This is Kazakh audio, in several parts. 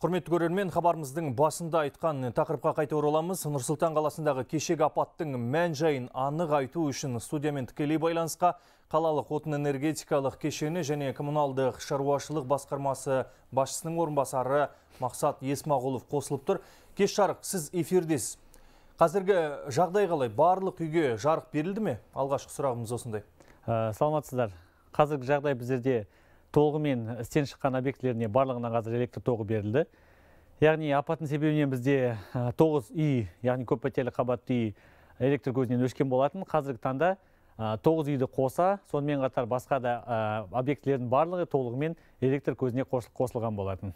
құрметті көрермен хабарымыздың басында айтқан тақырыпқа қайта ораламыз нұрсұлтан қаласындағы кешегі апаттың мән жайын анық айту үшін студиямен тікелей байланысқа қалалық отын энергетикалық кешені және коммуналдық шаруашылық басқармасы басшысының орынбасары мақсат есмағұлов қосылып тұр кеш жарық сіз эфирдесіз қазіргі жағдай қалай барлық үйге жарық берілді ме алғашқы сұрағымыз осындай ә, саламатсыздар қазіргі жағдай біздерде толығымен істен шыққан объектілеріне барлығына қазір электр тоғы берілді яғни апаттың себебінен бізде тоғыз үй яғни көппәтерлі қабатты үй электр көзінен өшкен болатын қазіргі таңда тоғыз үйді қоса сонымен қатар басқа да объектілердің барлығы толығымен электр көзіне қосылған болатын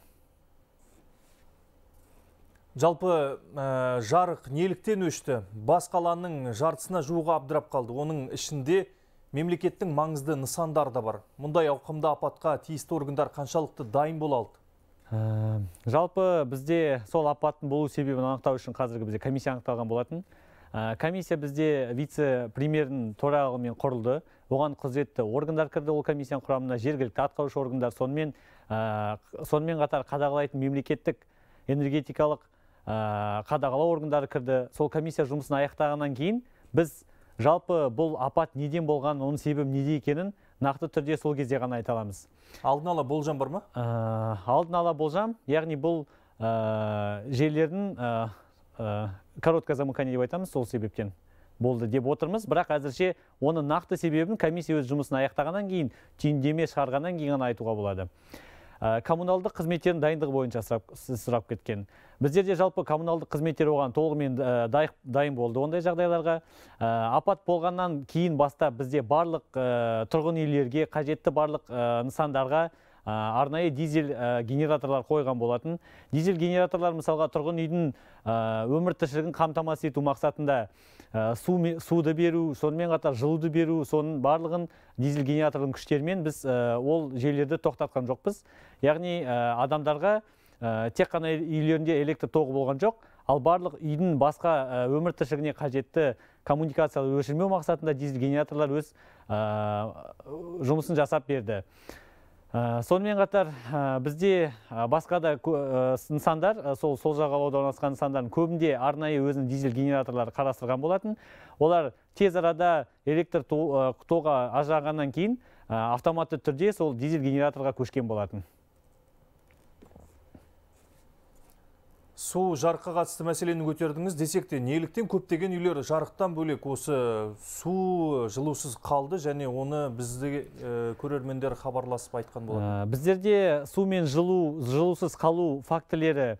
жалпы жарық неліктен өшті бас қаланың жартысына жуығы абдырап қалды оның ішінде мемлекеттің маңызды нысандары да бар. Мұндай ауқымды апатқа тиісті органдар қаншалықты дайын бола алды? Ә, жалпы бізде сол апаттың болу себебін анықтау үшін қазіргі бізде комиссия анықталған болатын. Ә, комиссия бізде вице-премьердің төрағалығымен құрылды. Оған құзыретті органдар кірді ол комиссияның құрамына жергілікті атқарушы органдар сонымен ә, сонымен қатар қадағалайтын мемлекеттік энергетикалық ә, қадағалау органдары кірді. Сол комиссия жұмысын аяқтағаннан кейін біз жалпы бұл апат неден болған оның себебі неде екенін нақты түрде сол кезде ғана айта аламыз алдын ала болжам бар ма э, алдын ала болжам яғни бұл ә, жерлердің ә, ә, короткое замыкание деп айтамыз сол себептен болды деп отырмыз бірақ әзірше оны нақты себебін комиссия өз жұмысын аяқтағаннан кейін түйіндеме шығарғаннан кейін ғана айтуға болады Э, коммуналдық қызметтердің дайындығы бойынша сұрап, сіз сұрап кеткен біздерде жалпы коммуналдық қызметтер оған толығымен э, дайын болды ондай жағдайларға э, апат болғаннан кейін баста бізде барлық тұрғын үйлерге қажетті барлық нысандарға Э, арнайы дизель э, генераторлар қойған болатын дизель генераторлар мысалға тұрғын үйдің э, өмір тіршілігін қамтамасыз ету мақсатында су, суды беру сонымен қатар жылуды беру соның барлығын дизель генератордың күштерімен біз ол желілерді тоқтатқан жоқпыз яғни адамдарға тек қана үйлерінде электр тоғы болған жоқ ал барлық үйдің басқа өмір тіршілігіне қажетті коммуникациялар өшірмеу мақсатында дизель генераторлар өз жұмысын жасап берді Ә, сонымен қатар ә, бізде ә, басқа да нысандар сол сол жағалауда орналасқан нысандардың көбінде арнайы өзінің дизель генераторлары қарастырған болатын олар тез арада электр тоға ажырағаннан кейін автоматты түрде сол дизель генераторға көшкен болатын сол жарыққа қатысты мәселені көтердіңіз десек те неліктен көптеген үйлер жарықтан бөлек осы су жылусыз қалды және оны бізді э, көрермендер хабарласып айтқан болатын э, біздерде су мен жылу жылусыз қалу фактілері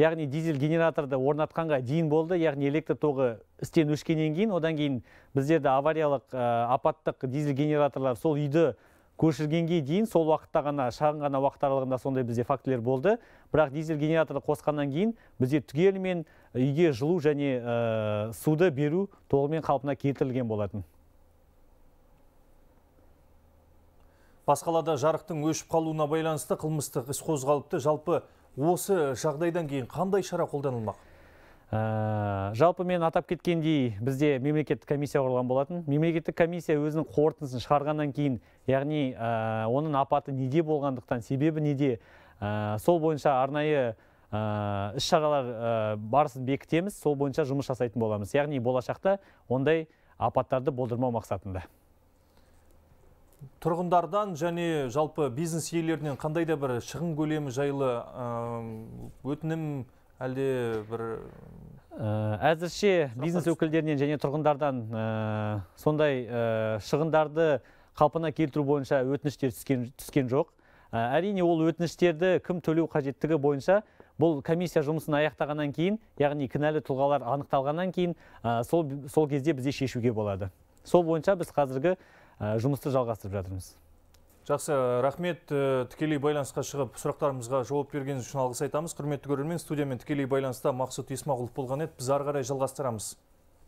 яғни дизель генераторды орнатқанға дейін болды яғни электр тоғы істен өшкеннен кейін одан кейін біздерде авариялық ә, апаттық дизель генераторлар сол үйді көшіргенге дейін сол уақытта ғана шағын ғана уақыт аралығында сондай бізде фактілер болды бірақ дизель генераторды қосқаннан кейін бізде түгелімен үйге жылу және э, суды беру толығымен қалпына келтірілген болатын бас қалада жарықтың өшіп қалуына байланысты қылмыстық іс қозғалыпты жалпы осы жағдайдан кейін қандай шара қолданылмақ ә, жалпы мен атап кеткендей бізде мемлекеттік комиссия құрылған болатын мемлекеттік комиссия өзінің қорытындысын шығарғаннан кейін яғни э, оның апаты неде болғандықтан себебі неде э, сол бойынша арнайы ә, іс шаралар ә, барысын бекітеміз сол бойынша жұмыс жасайтын боламыз яғни болашақта ондай апаттарды болдырмау мақсатында тұрғындардан және жалпы бизнес иелерінен қандай да бір шығын көлемі жайлы өтінім әлде бір э, әзірше бизнес өкілдерінен және тұрғындардан э, сондай э, шығындарды қалпына келтіру бойынша өтініштер түскен, түскен жоқ ә, әрине ол өтініштерді кім төлеу қажеттігі бойынша бұл комиссия жұмысын аяқтағаннан кейін яғни кінәлі тұлғалар анықталғаннан кейін сол, сол кезде бізде шешуге болады сол бойынша біз қазіргі жұмысты жалғастырып жатырмыз Жақсы, рахмет э, тікелей байланысқа шығып сұрақтарымызға жауап бергеніңіз үшін алғыс айтамыз. Құрметті көрермен, студиямен тікелей байланыста Мақсұт Есмағұлов болған еді. Біз ары қарай жалғастырамыз.